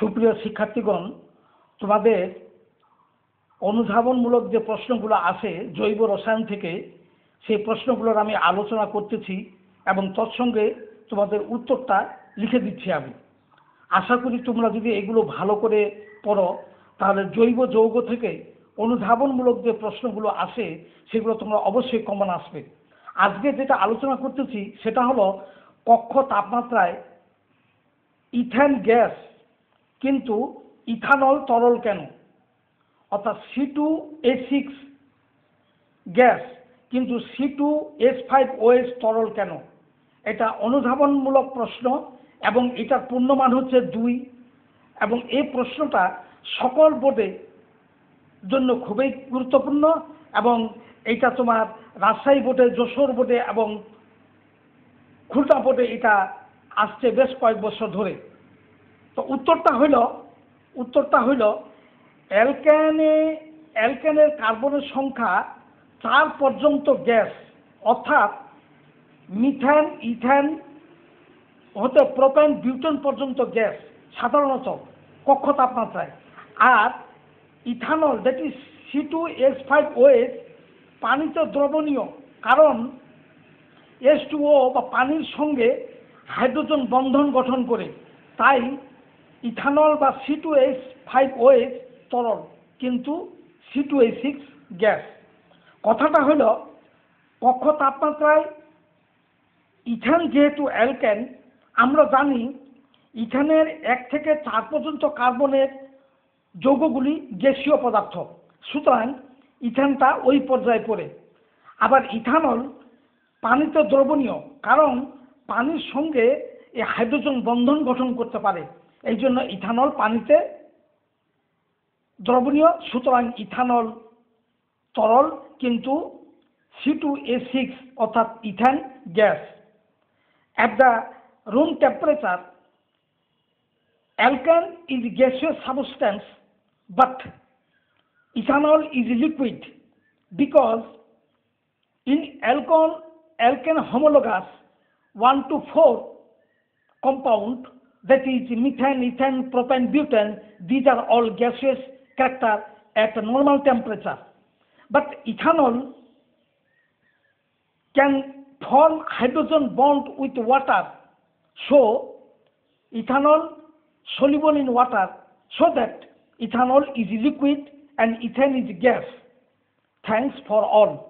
সুপ্রিয় শিক্ষার্থীগণ তোমাদের অনুধাবনমূলক যে প্রশ্নগুলো আছে জৈব রসায়ন থেকে সেই প্রশ্নগুলোর আমি আলোচনা করতেছি এবং তৎসঙ্গে তোমাদের উত্তরটা লিখে দিচ্ছি আমি আশা করি তোমরা যদি এগুলো ভালো করে পড়ো তাহলে জৈব যৌগ থেকে অনুধাবনমূলক যে প্রশ্নগুলো আসে সেগুলো তোমরা অবশ্যই কমন আসবে আজকে যেটা আলোচনা করতেছি সেটা হলো কক্ষ তাপমাত্রায় ইথেন গ্যাস কিন্তু ইথানল তরল কেন অর্থাৎ C two H six gas কিন্তু C two H five O H তরল কেন এটা অনুধাবনমূলক প্রশ্ন এবং এটার পূর্ণমান হচ্ছে দুই এবং এই প্রশ্নটা সকল বোর্ডে জন্য খুবই গুরুত্বপূর্ণ এবং এটা তোমার রাজশাহী বোর্ডে যশোর বোর্ডে এবং খুলনা বোর্ডে এটা আসছে বেশ কয়েক বছর ধরে তো উত্তরটা হইল উত্তরটা হইল অ্যালকানে অ্যালকানের কার্বনের সংখ্যা চার পর্যন্ত গ্যাস অর্থাৎ মিথেন ইথেন হতে প্রোপেন বিউটেন পর্যন্ত গ্যাস সাধারণত কক্ষ তাপমাত্রায় আর ethanol that is C two H five O H পানিতে দ্রবণীয় কারণ এস টু ও বা পানির সঙ্গে হাইড্রোজেন বন্ধন গঠন করে তাই ইথানল বা C two H five O H তরল কিন্তু C two H six gas কথাটা হলো কক্ষ তাপমাত্রায় ইথান যেহেতু অ্যালকেন আমরা জানি ইথানের এক থেকে চার পর্যন্ত কার্বনের যৌগগুলি গ্যাসীয় পদার্থ সুতরাং ইথানটা ওই পর্যায়ে পড়ে আবার ইথানল পানিতে দ্রবণীয় কারণ পানির সঙ্গে এই হাইড্রোজেন বন্ধন গঠন করতে পারে এই জন্য ইথানল পানিতে দ্রবণীয় সুতরাং ইথানল তরল কিন্তু সি টু এ সিক্স অর্থাৎ ethane gas at the room temperature, alkane is gaseous substance, but ethanol is liquid because in alkane, alkane homologous 1 to 4 compound that is methane, ethane, propane, butane, these are all gaseous character at normal temperature. But ethanol can form hydrogen bond with water. So ethanol soluble in water so that ethanol is liquid and ethane is gas. Thanks for all.